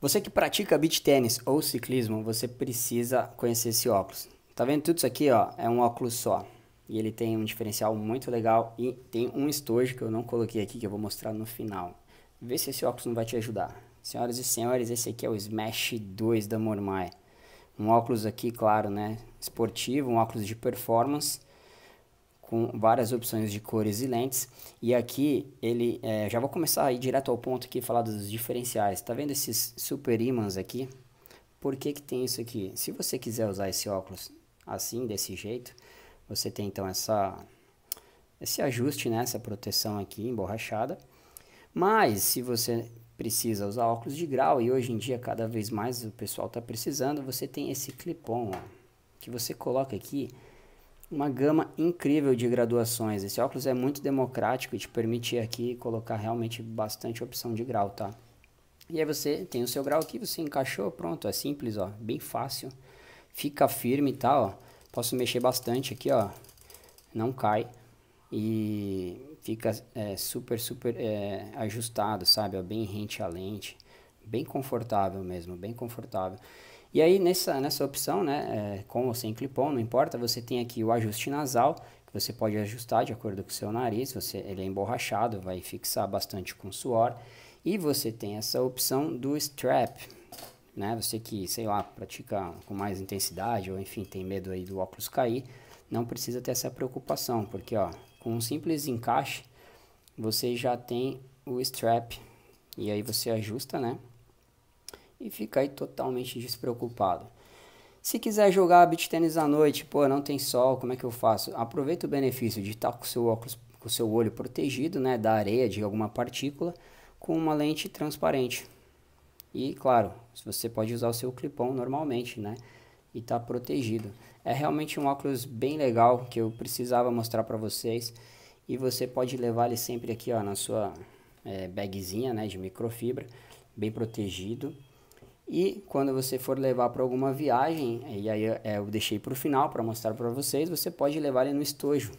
Você que pratica beach tênis ou ciclismo, você precisa conhecer esse óculos. Tá vendo tudo isso aqui, ó? É um óculos só. E ele tem um diferencial muito legal e tem um estojo que eu não coloquei aqui que eu vou mostrar no final. Vê se esse óculos não vai te ajudar. Senhoras e senhores, esse aqui é o Smash 2 da Mormai. Um óculos aqui, claro, né, esportivo, um óculos de performance com várias opções de cores e lentes. E aqui ele é, já vou começar a ir direto ao ponto aqui falar dos diferenciais. Tá vendo esses super ímãs aqui? Por que, que tem isso aqui? Se você quiser usar esse óculos assim, desse jeito, você tem então essa esse ajuste, né, essa proteção aqui emborrachada. Mas se você precisa usar óculos de grau e hoje em dia cada vez mais o pessoal está precisando, você tem esse clipom que você coloca aqui uma gama incrível de graduações. Esse óculos é muito democrático e te permite aqui colocar realmente bastante opção de grau, tá? E aí você tem o seu grau aqui, você encaixou, pronto, é simples, ó, bem fácil. Fica firme, tá, ó. Posso mexer bastante aqui, ó. Não cai e fica é, super, super é, ajustado, sabe? Ó, bem rente à lente, bem confortável mesmo, bem confortável. E aí nessa, nessa opção, né, é, com ou sem clipão, não importa, você tem aqui o ajuste nasal, que você pode ajustar de acordo com o seu nariz, você, ele é emborrachado, vai fixar bastante com suor. E você tem essa opção do strap, né, você que, sei lá, pratica com mais intensidade ou enfim, tem medo aí do óculos cair, não precisa ter essa preocupação, porque ó, com um simples encaixe, você já tem o strap e aí você ajusta, né? e fica aí totalmente despreocupado. Se quiser jogar beach tênis à noite, pô, não tem sol, como é que eu faço? Aproveita o benefício de estar com seu óculos, com seu olho protegido, né, da areia, de alguma partícula, com uma lente transparente. E claro, você pode usar o seu clipão normalmente, né? E tá protegido. É realmente um óculos bem legal que eu precisava mostrar para vocês. E você pode levar ele sempre aqui, ó, na sua é, bagzinha, né, de microfibra, bem protegido. E quando você for levar para alguma viagem, e aí eu é, deixei para o final para mostrar para vocês, você pode levar ele no estojo.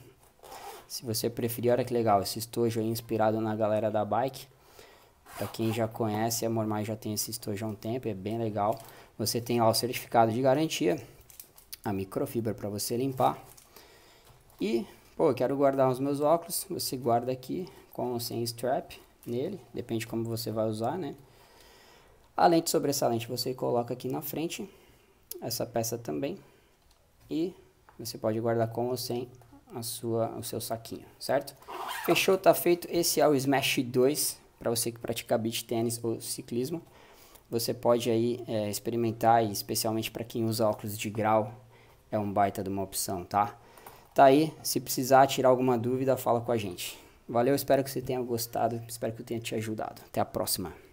Se você preferir, olha que legal, esse estojo é inspirado na galera da bike. Para quem já conhece, a Mormai já tem esse estojo há um tempo, é bem legal. Você tem lá o certificado de garantia, a microfibra para você limpar. E, pô, eu quero guardar os meus óculos, você guarda aqui com ou sem strap nele, depende como você vai usar, né? A lente sobressalente você coloca aqui na frente, essa peça também, e você pode guardar com ou sem a sua, o seu saquinho, certo? Fechou, tá feito. Esse é o Smash 2, para você que pratica beach tênis ou ciclismo. Você pode aí é, experimentar, e especialmente para quem usa óculos de grau, é um baita de uma opção, tá? Tá aí, se precisar tirar alguma dúvida, fala com a gente. Valeu, espero que você tenha gostado, espero que eu tenha te ajudado. Até a próxima.